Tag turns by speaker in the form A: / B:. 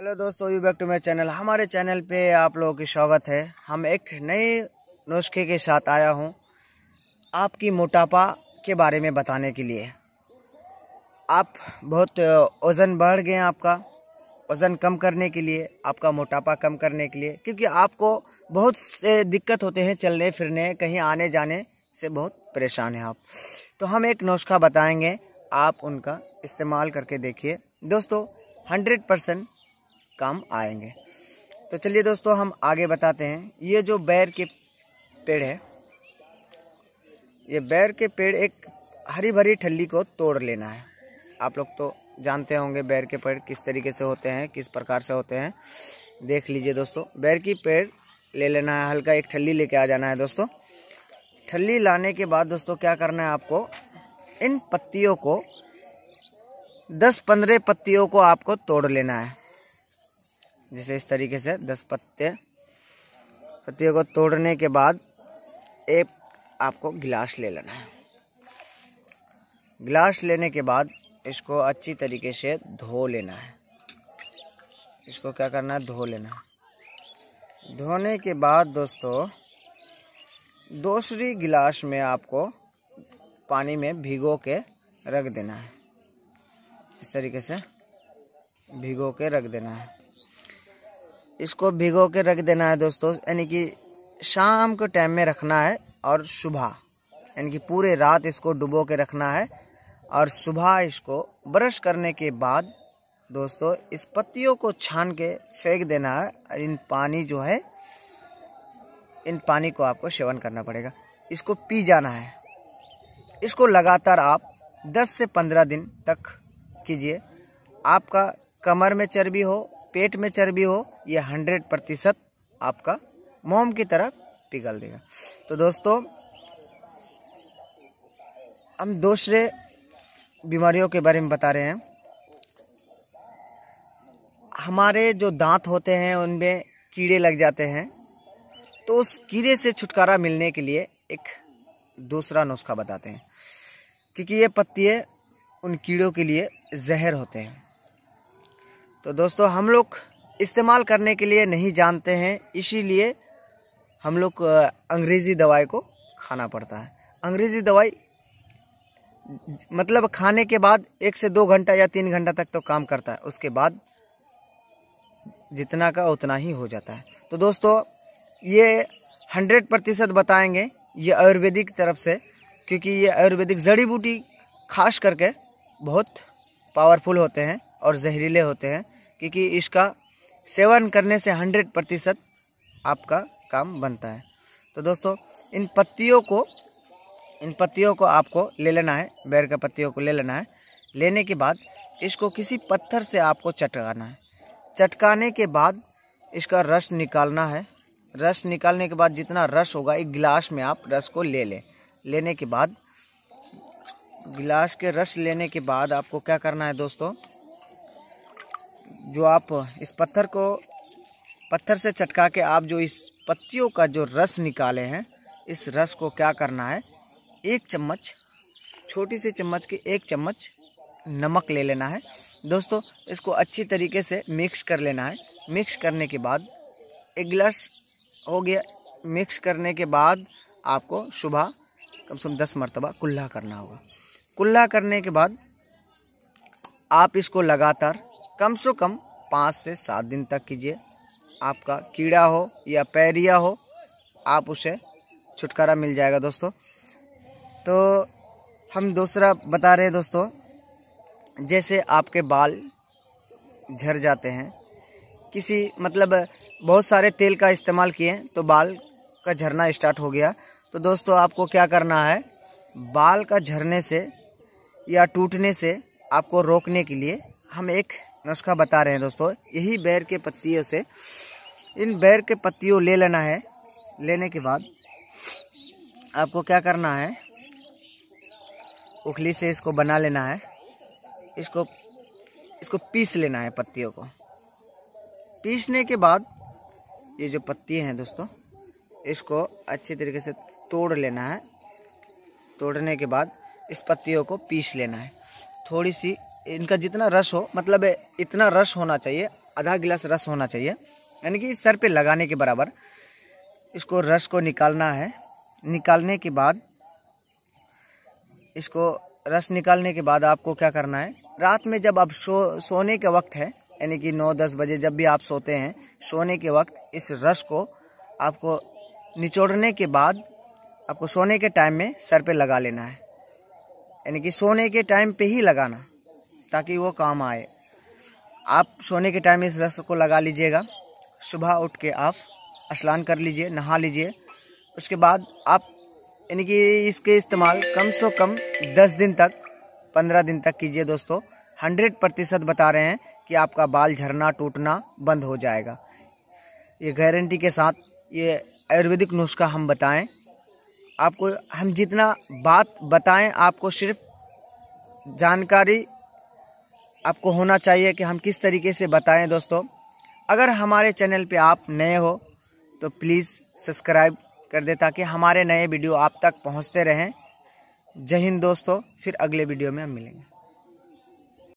A: hello दोस्तों you back to my channel हमारे channel पे आप लोगों की स्वागत है हम एक नए नुस्खे के साथ आया हूँ आपकी मोटापा के बारे में बताने के लिए आप बहुत वज़न बढ़ गए आपका वज़न कम करने के लिए आपका मोटापा कम करने के लिए क्योंकि आपको बहुत से दिक्कत होते हैं चलने फिरने कहीं आने जाने से बहुत परेशान हैं आप तो हम एक नुस्खा बताएँगे आप उनका इस्तेमाल करके देखिए दोस्तों हंड्रेड परसेंट काम आएंगे तो चलिए दोस्तों हम आगे बताते हैं ये जो बैर के पेड़ है ये बैर के पेड़ एक हरी भरी ठल्ली को तोड़ लेना है आप लोग तो जानते होंगे बैर के पेड़ किस तरीके से होते हैं किस प्रकार से होते हैं देख लीजिए दोस्तों बैर की पेड़ ले लेना है हल्का एक ठल्ली लेके आ जाना है दोस्तों ठल्ली लाने के बाद दोस्तों क्या करना है आपको इन पत्तियों को दस पंद्रह पत्तियों को आपको तोड़ लेना है जैसे इस तरीके से दस पत्ते पत्तियों को तोड़ने के बाद एक आपको गिलास ले लेना है गिलास लेने के बाद इसको अच्छी तरीके से धो लेना है इसको क्या करना है धो लेना है धोने के बाद दोस्तों दूसरी गिलास में आपको पानी में भिगो के रख देना है इस तरीके से भिगो के रख देना है इसको भिगो के रख देना है दोस्तों यानी कि शाम के टाइम में रखना है और सुबह यानी कि पूरे रात इसको डुबो के रखना है और सुबह इसको ब्रश करने के बाद दोस्तों इस पत्तियों को छान के फेंक देना है इन पानी जो है इन पानी को आपको सेवन करना पड़ेगा इसको पी जाना है इसको लगातार आप 10 से 15 दिन तक कीजिए आपका कमर में चर्बी हो पेट में चर्बी हो ये हंड्रेड प्रतिशत आपका मोम की तरह पिघल देगा तो दोस्तों हम दूसरे बीमारियों के बारे में बता रहे हैं हमारे जो दांत होते हैं उनमें कीड़े लग जाते हैं तो उस कीड़े से छुटकारा मिलने के लिए एक दूसरा नुस्खा बताते हैं क्योंकि ये पत्तियाँ उन कीड़ों के लिए जहर होते हैं तो दोस्तों हम लोग इस्तेमाल करने के लिए नहीं जानते हैं इसीलिए हम लोग अंग्रेज़ी दवाई को खाना पड़ता है अंग्रेज़ी दवाई मतलब खाने के बाद एक से दो घंटा या तीन घंटा तक तो काम करता है उसके बाद जितना का उतना ही हो जाता है तो दोस्तों ये हंड्रेड प्रतिशत बताएँगे ये आयुर्वेदिक तरफ से क्योंकि ये आयुर्वेदिक जड़ी बूटी खास करके बहुत पावरफुल होते हैं और जहरीले होते हैं क्योंकि इसका सेवन करने से हंड्रेड प्रतिशत आपका काम बनता है तो दोस्तों इन पत्तियों को इन पत्तियों को आपको ले लेना है बैर के पत्तियों को ले लेना है लेने के बाद इसको किसी पत्थर से आपको चटकाना है चटकाने के बाद इसका रस निकालना है रस निकालने के बाद जितना रस होगा एक गिलास में आप रस को ले लें लेने के बाद गिलास के रस लेने के बाद आपको क्या करना है दोस्तों जो आप इस पत्थर को पत्थर से चटका के आप जो इस पत्तियों का जो रस निकाले हैं इस रस को क्या करना है एक चम्मच छोटी सी चम्मच की एक चम्मच नमक ले लेना है दोस्तों इसको अच्छी तरीके से मिक्स कर लेना है मिक्स करने के बाद एक गिलास हो गया मिक्स करने के बाद आपको सुबह कम से कम दस मरतबा कुल्ला करना होगा कुल्ला करने के बाद आप इसको लगातार कम से कम पाँच से सात दिन तक कीजिए आपका कीड़ा हो या पैरिया हो आप उसे छुटकारा मिल जाएगा दोस्तों तो हम दूसरा बता रहे हैं दोस्तों जैसे आपके बाल झर जाते हैं किसी मतलब बहुत सारे तेल का इस्तेमाल किए तो बाल का झरना स्टार्ट हो गया तो दोस्तों आपको क्या करना है बाल का झरने से या टूटने से आपको रोकने के लिए हम एक नुस्खा बता रहे हैं दोस्तों यही बैर के पत्तियों से इन बैर के पत्तियों ले लेना है लेने के बाद आपको क्या करना है उखली से इसको बना लेना है इसको इसको पीस लेना है पत्तियों को पीसने के बाद ये जो पत्ती हैं दोस्तों इसको अच्छे तरीके से तोड़ लेना है तोड़ने के बाद इस पत्तियों को पीस लेना है थोड़ी सी इनका जितना रस हो मतलब इतना रस होना चाहिए आधा गिलास रस होना चाहिए यानी कि सर पे लगाने के बराबर इसको रस को निकालना है निकालने के बाद इसको रस निकालने के बाद आपको क्या करना है रात में जब आप सो सोने के वक्त है यानी कि नौ दस बजे जब भी आप सोते हैं सोने के वक्त इस रस को आपको निचोड़ने के बाद आपको सोने के टाइम में सर पे लगा लेना है यानी कि सोने के टाइम पे ही लगाना ताकि वो काम आए आप सोने के टाइम इस रस को लगा लीजिएगा सुबह उठ के आप स्नान कर लीजिए नहा लीजिए उसके बाद आप यानी कि इसके इस्तेमाल कम से कम दस दिन तक पंद्रह दिन तक कीजिए दोस्तों हंड्रेड प्रतिशत बता रहे हैं कि आपका बाल झरना टूटना बंद हो जाएगा ये गारंटी के साथ ये आयुर्वेदिक नुस्खा हम बताएं आपको हम जितना बात बताएं आपको सिर्फ जानकारी आपको होना चाहिए कि हम किस तरीके से बताएं दोस्तों अगर हमारे चैनल पे आप नए हो तो प्लीज़ सब्सक्राइब कर दे ताकि हमारे नए वीडियो आप तक पहुंचते रहें जय हिंद दोस्तों फिर अगले वीडियो में हम मिलेंगे